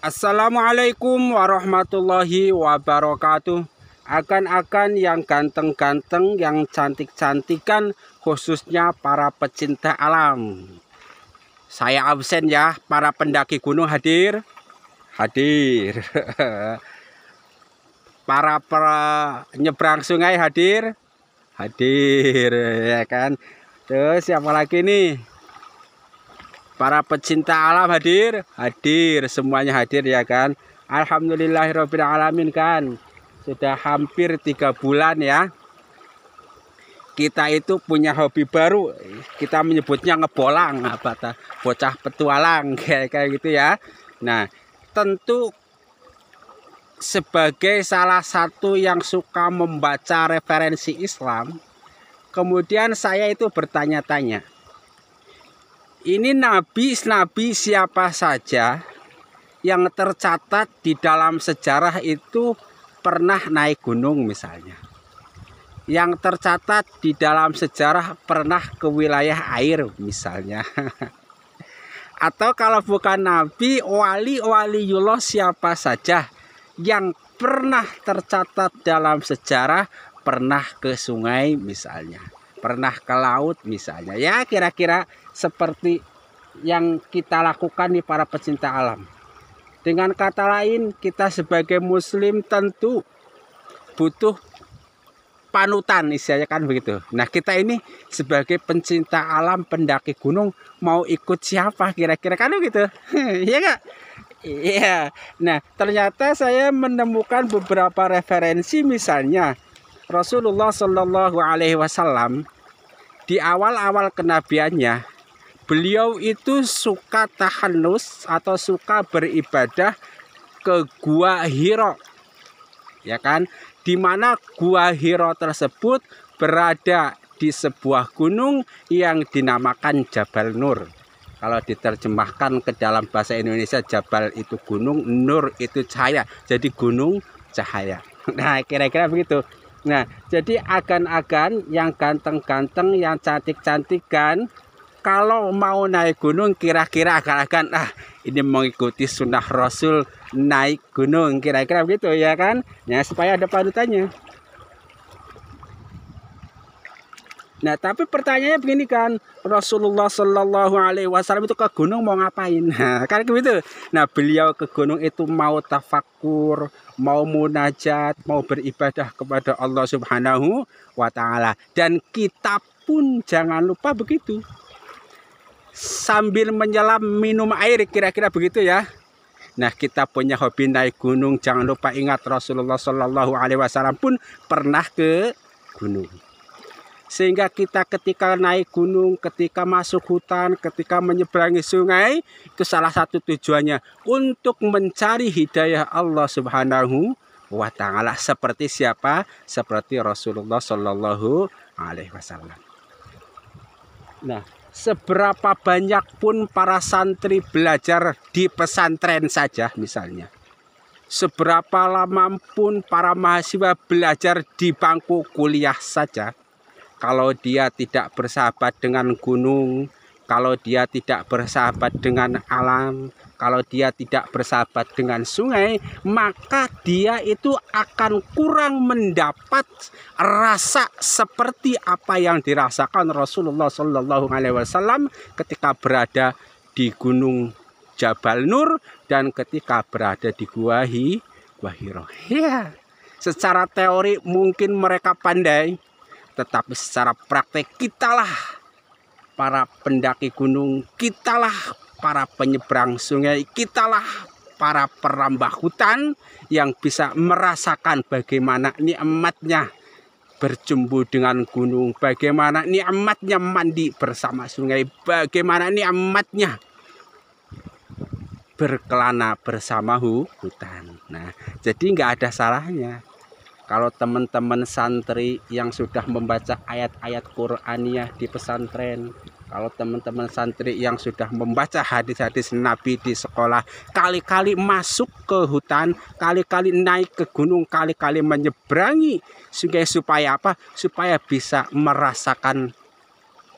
Assalamualaikum warahmatullahi wabarakatuh. Akan-akan yang ganteng-ganteng, yang cantik-cantikan, khususnya para pecinta alam. Saya absen ya, para pendaki gunung hadir. Hadir. Para penyeberang sungai hadir. Hadir, ya kan. Terus siapa lagi nih? para pecinta alam hadir hadir semuanya hadir ya kan alamin kan sudah hampir tiga bulan ya kita itu punya hobi baru kita menyebutnya ngebolang apa bocah petualang kayak kayak gitu ya nah tentu sebagai salah satu yang suka membaca referensi Islam kemudian saya itu bertanya-tanya ini nabi-nabi siapa saja yang tercatat di dalam sejarah itu pernah naik gunung misalnya. Yang tercatat di dalam sejarah pernah ke wilayah air misalnya. Atau kalau bukan nabi, wali-waliyullah wali siapa saja yang pernah tercatat dalam sejarah pernah ke sungai misalnya pernah ke laut misalnya ya kira-kira seperti yang kita lakukan di para pecinta alam dengan kata lain kita sebagai muslim tentu butuh panutan istilahnya kan begitu nah kita ini sebagai pencinta alam pendaki gunung mau ikut siapa kira-kira kan begitu ya enggak Iya, nah ternyata saya menemukan beberapa referensi misalnya Rasulullah Shallallahu Alaihi Wasallam di awal-awal kenabiannya beliau itu suka tahanus atau suka beribadah ke gua Hiro ya kan di mana gua Hiro tersebut berada di sebuah gunung yang dinamakan Jabal Nur kalau diterjemahkan ke dalam bahasa Indonesia Jabal itu gunung Nur itu cahaya jadi gunung cahaya nah kira-kira begitu Nah, jadi agan-agan yang ganteng-ganteng, yang cantik-cantik kan, kalau mau naik gunung kira-kira agan-agan ah ini mengikuti sunnah Rasul naik gunung kira-kira begitu ya kan? Ya supaya ada panutannya. Nah, tapi pertanyaannya begini kan, Rasulullah Shallallahu Alaihi Wasallam itu ke gunung mau ngapain? Nah, kan begitu. Nah, beliau ke gunung itu mau tafakur, mau munajat, mau beribadah kepada Allah Subhanahu wa taala. Dan kita pun jangan lupa begitu. Sambil menyelam minum air kira-kira begitu ya. Nah kita punya hobi naik gunung jangan lupa ingat Rasulullah Shallallahu Alaihi Wasallam pun pernah ke gunung sehingga kita ketika naik gunung, ketika masuk hutan, ketika menyeberangi sungai, ke salah satu tujuannya untuk mencari hidayah Allah Subhanahu wa taala seperti siapa? Seperti Rasulullah Shallallahu alaihi wasallam. Nah, seberapa banyak pun para santri belajar di pesantren saja misalnya. Seberapa lama pun para mahasiswa belajar di bangku kuliah saja, kalau dia tidak bersahabat dengan gunung, kalau dia tidak bersahabat dengan alam, kalau dia tidak bersahabat dengan sungai, maka dia itu akan kurang mendapat rasa seperti apa yang dirasakan Rasulullah Shallallahu Alaihi Wasallam ketika berada di Gunung Jabal Nur dan ketika berada di Gua Hi, Gua Hiro. Ya, secara teori mungkin mereka pandai, tetapi secara praktek kitalah para pendaki gunung, kitalah para penyeberang sungai, kitalah para perambah hutan yang bisa merasakan bagaimana nikmatnya berjumbu dengan gunung, bagaimana nikmatnya mandi bersama sungai, bagaimana nikmatnya berkelana bersama hutan. Nah, jadi nggak ada salahnya kalau teman-teman santri yang sudah membaca ayat-ayat Qur'aniyah di pesantren kalau teman-teman santri yang sudah membaca hadis-hadis Nabi di sekolah kali-kali masuk ke hutan kali-kali naik ke gunung kali-kali menyeberangi sungai supaya apa supaya bisa merasakan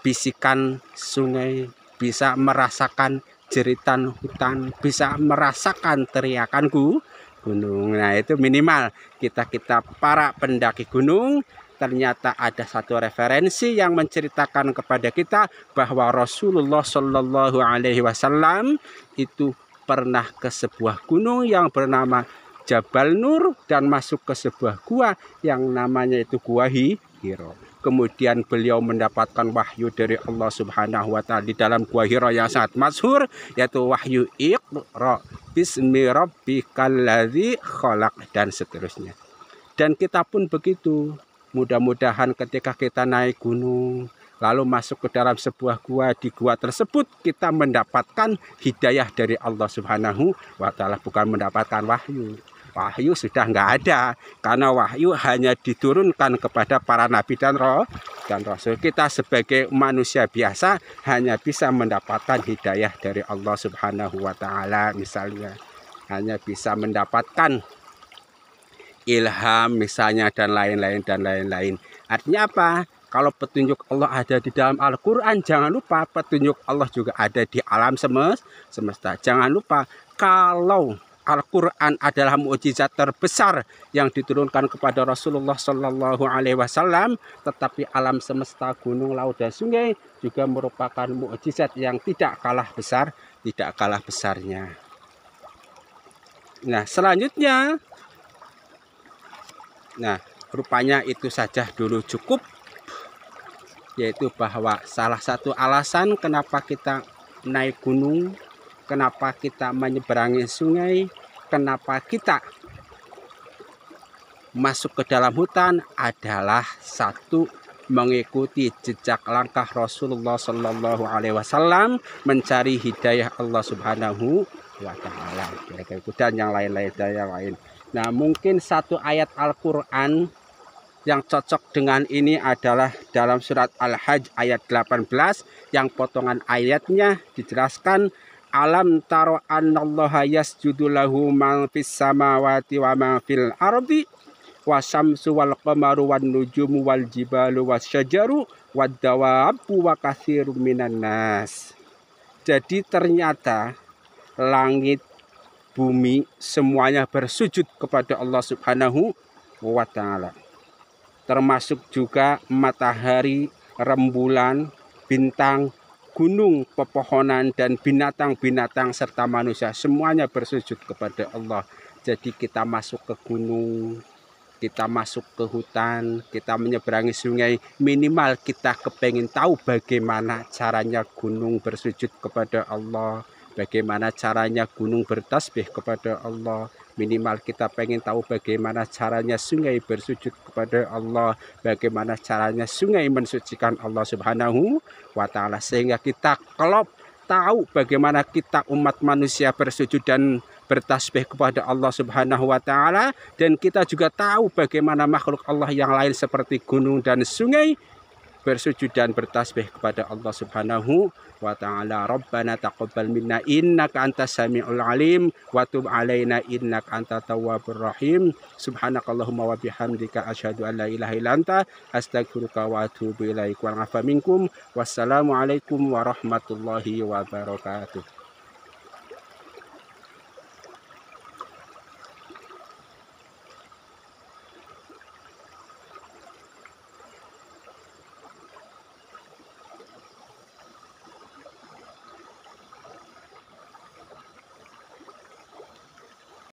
bisikan sungai bisa merasakan jeritan hutan bisa merasakan teriakanku gunung. Nah itu minimal kita kita para pendaki gunung ternyata ada satu referensi yang menceritakan kepada kita bahwa Rasulullah Shallallahu Alaihi Wasallam itu pernah ke sebuah gunung yang bernama Jabal Nur dan masuk ke sebuah gua yang namanya itu Gua Hiro. Kemudian beliau mendapatkan wahyu dari Allah Subhanahu wa taala di dalam Gua Hiro yang sangat masyhur yaitu wahyu Iqra bismi rabbikal ladzi khalaq dan seterusnya. Dan kita pun begitu. Mudah-mudahan ketika kita naik gunung lalu masuk ke dalam sebuah gua di gua tersebut kita mendapatkan hidayah dari Allah Subhanahu wa taala bukan mendapatkan wahyu wahyu sudah nggak ada karena wahyu hanya diturunkan kepada para nabi dan roh dan rasul kita sebagai manusia biasa hanya bisa mendapatkan hidayah dari Allah Subhanahu wa taala misalnya hanya bisa mendapatkan ilham misalnya dan lain-lain dan lain-lain artinya apa kalau petunjuk Allah ada di dalam Al-Quran, jangan lupa petunjuk Allah juga ada di alam semesta. Jangan lupa kalau Al-Quran adalah mukjizat terbesar yang diturunkan kepada Rasulullah Shallallahu Alaihi Wasallam, tetapi alam semesta gunung laut dan sungai juga merupakan mukjizat yang tidak kalah besar, tidak kalah besarnya. Nah selanjutnya, nah rupanya itu saja dulu cukup, yaitu bahwa salah satu alasan kenapa kita naik gunung kenapa kita menyeberangi sungai, kenapa kita masuk ke dalam hutan adalah satu mengikuti jejak langkah Rasulullah Shallallahu Alaihi Wasallam mencari hidayah Allah Subhanahu wa taala dan yang lain-lain dan yang lain. Nah, mungkin satu ayat Al-Qur'an yang cocok dengan ini adalah dalam surat Al-Hajj ayat 18 yang potongan ayatnya dijelaskan Alam taro annallaha yasjudu lahu man fis samawati wa man fil ardi wa syamsu wal qamaru wan nujumu wal jibalu wasyajaru wad dawabu wa katsirun minan nas. Jadi ternyata langit bumi semuanya bersujud kepada Allah Subhanahu wa taala. Termasuk juga matahari, rembulan, bintang, gunung, pepohonan, dan binatang-binatang serta manusia semuanya bersujud kepada Allah. Jadi kita masuk ke gunung, kita masuk ke hutan, kita menyeberangi sungai, minimal kita kepengen tahu bagaimana caranya gunung bersujud kepada Allah, bagaimana caranya gunung bertasbih kepada Allah, minimal kita pengen tahu bagaimana caranya sungai bersujud kepada Allah bagaimana caranya sungai mensucikan Allah subhanahu wa ta'ala sehingga kita kelop tahu bagaimana kita umat manusia bersujud dan bertasbih kepada Allah Subhanahu wa taala dan kita juga tahu bagaimana makhluk Allah yang lain seperti gunung dan sungai bersujud dan bertasbih kepada Allah Subhanahu wa taala. Rabbana taqabbal minna innaka antas samiul alim wa tub alaina innaka antat tawwabur rahim. Subhanakallahumma wa bihamdika asyhadu an la ilaha illa anta astaghfiruka wa atubu ilaik. Wa minkum. Wassalamualaikum warahmatullahi wabarakatuh.